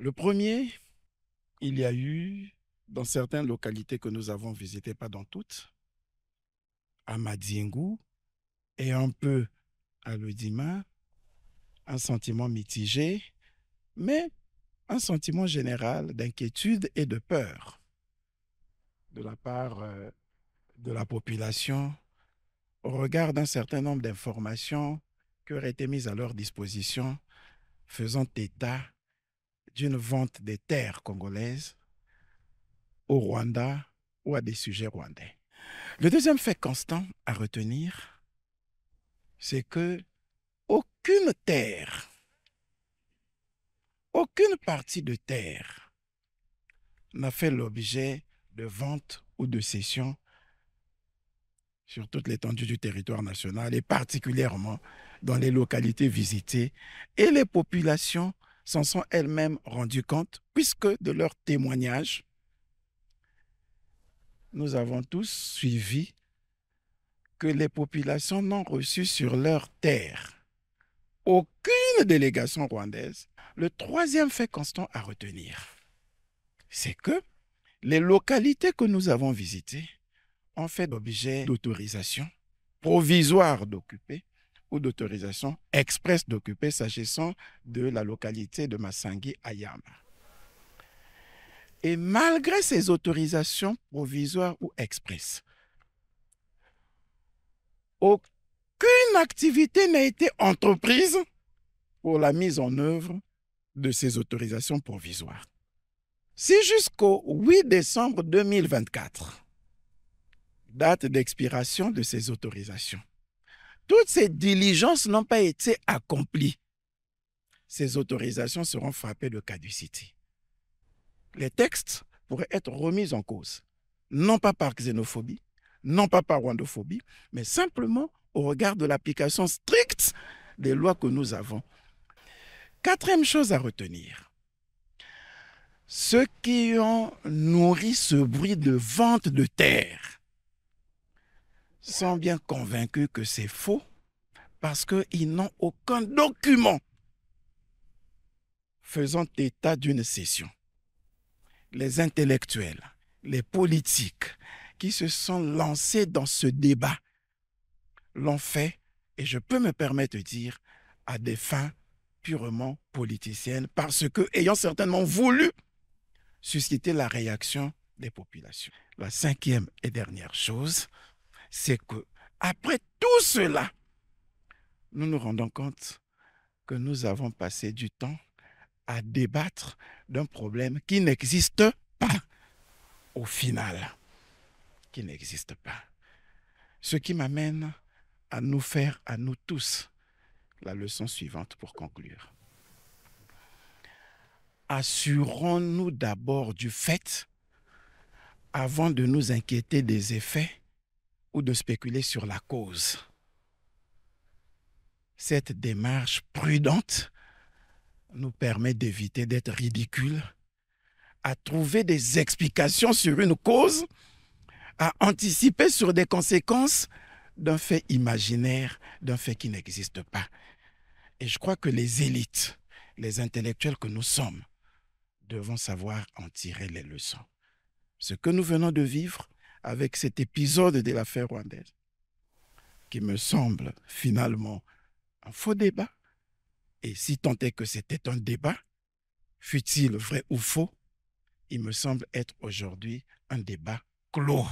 Le premier, il y a eu, dans certaines localités que nous avons visitées, pas dans toutes, à Madiengou et un peu à Ludima, un sentiment mitigé, mais un sentiment général d'inquiétude et de peur de la part euh, de la population au regard d'un certain nombre d'informations qui auraient été mises à leur disposition faisant état d'une vente des terres congolaises au Rwanda ou à des sujets rwandais. Le deuxième fait constant à retenir, c'est que aucune terre, aucune partie de terre n'a fait l'objet de vente ou de cession sur toute l'étendue du territoire national et particulièrement dans les localités visitées et les populations s'en sont elles-mêmes rendues compte, puisque de leurs témoignages, nous avons tous suivi que les populations n'ont reçu sur leur terre aucune délégation rwandaise. Le troisième fait constant à retenir, c'est que les localités que nous avons visitées ont fait l'objet d'autorisation provisoire d'occuper ou d'autorisation express d'occuper s'agissant de la localité de Massangui à Et malgré ces autorisations provisoires ou expresses, aucune activité n'a été entreprise pour la mise en œuvre de ces autorisations provisoires. Si jusqu'au 8 décembre 2024, date d'expiration de ces autorisations, toutes ces diligences n'ont pas été accomplies, ces autorisations seront frappées de caducité. Les textes pourraient être remis en cause, non pas par xénophobie, non pas par rwandophobie, mais simplement au regard de l'application stricte des lois que nous avons. Quatrième chose à retenir, ceux qui ont nourri ce bruit de vente de terre sont bien convaincus que c'est faux parce qu'ils n'ont aucun document faisant état d'une session. Les intellectuels, les politiques qui se sont lancés dans ce débat l'ont fait, et je peux me permettre de dire, à des fins purement politiciennes, parce que, ayant certainement voulu susciter la réaction des populations. La cinquième et dernière chose, c'est que après tout cela, nous nous rendons compte que nous avons passé du temps à débattre d'un problème qui n'existe pas au final, qui n'existe pas. Ce qui m'amène à nous faire, à nous tous, la leçon suivante pour conclure. Assurons-nous d'abord du fait, avant de nous inquiéter des effets, ou de spéculer sur la cause. Cette démarche prudente nous permet d'éviter d'être ridicule, à trouver des explications sur une cause, à anticiper sur des conséquences d'un fait imaginaire, d'un fait qui n'existe pas. Et je crois que les élites, les intellectuels que nous sommes, devons savoir en tirer les leçons. Ce que nous venons de vivre avec cet épisode de l'affaire rwandaise, qui me semble finalement un faux débat. Et si tant est que c'était un débat, fut-il vrai ou faux, il me semble être aujourd'hui un débat clos.